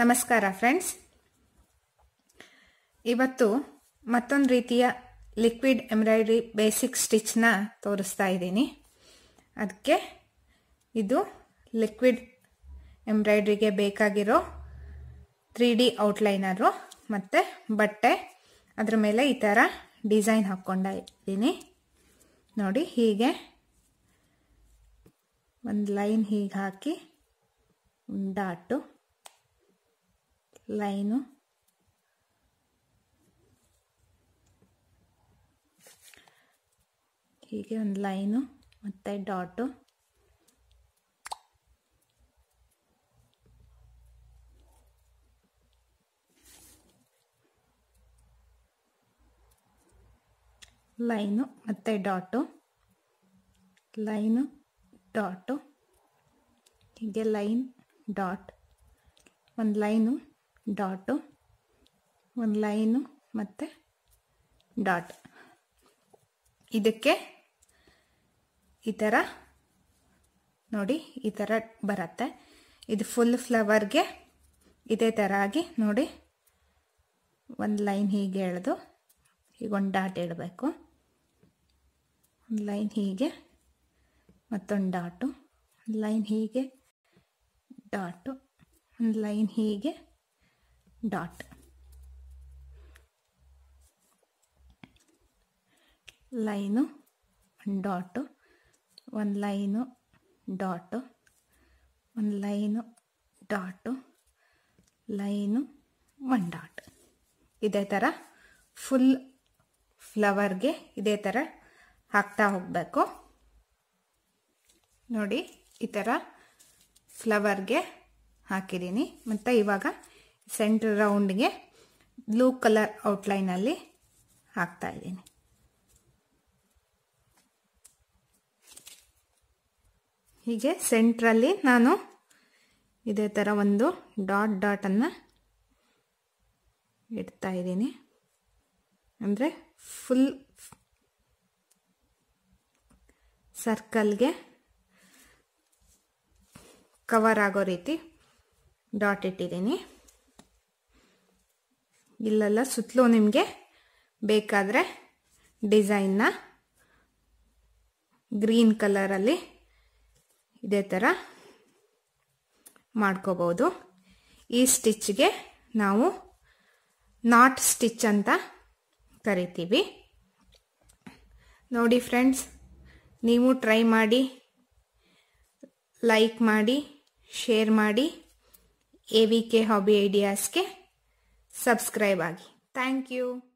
ನಮಸ್ಕಾರ ಫ್ರೆಂಡ್ಸ್ ಇವತ್ತು ಮತ್ತೊಂದು ರೀತಿಯ ಲಿಕ್ವಿಡ್ ಎಂಬ್ರಾಯ್ಡ್ರಿ ಬೇಸಿಕ್ ಸ್ಟಿಚ್ನ ತೋರಿಸ್ತಾ ಇದ್ದೀನಿ ಅದಕ್ಕೆ ಇದು ಲಿಕ್ವಿಡ್ ಎಂಬ್ರಾಯ್ಡ್ರಿಗೆ ಬೇಕಾಗಿರೋ ತ್ರೀ ಡಿ ಔಟ್ಲೈನರು ಮತ್ತು ಬಟ್ಟೆ ಅದರ ಮೇಲೆ ಈ ಥರ ಡಿಸೈನ್ ಇದ್ದೀನಿ ನೋಡಿ ಹೀಗೆ ಒಂದು ಲೈನ್ ಹೀಗೆ ಹಾಕಿ ಡಾಟು ಲೈನು ಹೀಗೆ ಒಂದು ಲೈನು ಮತ್ತೆ ಡಾಟು ಲೈನು ಮತ್ತು ಡಾಟು ಲೈನು ಡಾಟು ಹೀಗೆ ಲೈನ್ ಡಾಟ್ ಒಂದು ಲೈನು ಡಾಟು ಒಂದು ಲೈನು ಮತ್ತು ಡಾಟ್ ಇದಕ್ಕೆ ಈ ಥರ ನೋಡಿ ಈ ಥರ ಬರುತ್ತೆ ಇದು ಫುಲ್ ಫ್ಲವರ್ಗೆ ಇದೇ ಥರ ಆಗಿ ನೋಡಿ ಒಂದು ಲೈನ್ ಹೀಗೆ ಎಳೆದು ಈಗ ಒಂದು ಡಾಟ್ ಇಡಬೇಕು ಒಂದು ಲೈನ್ ಹೀಗೆ ಮತ್ತೊಂದು ಡಾಟು ಒಂದು ಲೈನ್ ಹೀಗೆ ಡಾಟು ಒಂದು ಲೈನ್ ಹೀಗೆ ಡಾಟ್ ಲೈನು ಡಾಟು ಒಂದು ಲೈನು ಡಾಟು ಒಂದು line dot line one dot ಇದೇ ಥರ ಫುಲ್ ಫ್ಲವರ್ಗೆ ಇದೇ ಥರ ಹಾಕ್ತಾ ಹೋಗಬೇಕು ನೋಡಿ ಈ ಥರ ಫ್ಲವರ್ಗೆ ಹಾಕಿದ್ದೀನಿ ಮತ್ತು ಇವಾಗ ಸೆಂಟ್ರ್ ರೌಂಡ್ಗೆ ಬ್ಲೂ ಕಲರ್ ಔಟ್ಲೈನಲ್ಲಿ ಹಾಕ್ತಾ ಇದ್ದೀನಿ ಹೀಗೆ ಸೆಂಟ್ರಲ್ಲಿ ನಾನು ಇದೇ ಥರ ಒಂದು ಡಾಟ್ ಡಾಟನ್ನು ಇಡ್ತಾ ಇದ್ದೀನಿ ಅಂದರೆ ಫುಲ್ ಸರ್ಕಲ್ಗೆ ಕವರ್ ಆಗೋ ರೀತಿ ಡಾಟ್ ಇಟ್ಟಿದ್ದೀನಿ ಇಲ್ಲೆಲ್ಲ ಸುತ್ತಲೂ ನಿಮಗೆ ಬೇಕಾದರೆ ಡಿಸೈನ್ನ ಗ್ರೀನ್ ಕಲರಲ್ಲಿ ಇದೇ ಥರ ಮಾಡ್ಕೋಬೋದು ಈ ಸ್ಟಿಚ್ಗೆ ನಾವು ನಾಟ್ ಸ್ಟಿಚ್ ಅಂತ ಕರಿತೀವಿ ನೋಡಿ ಫ್ರೆಂಡ್ಸ್ ನೀವು ಟ್ರೈ ಮಾಡಿ ಲೈಕ್ ಮಾಡಿ ಶೇರ್ ಮಾಡಿ ಎ ವಿ ಕೆ ಹಾಬಿ ಐಡಿಯಾಸ್ಗೆ सब्सक्राइब आगे थैंक यू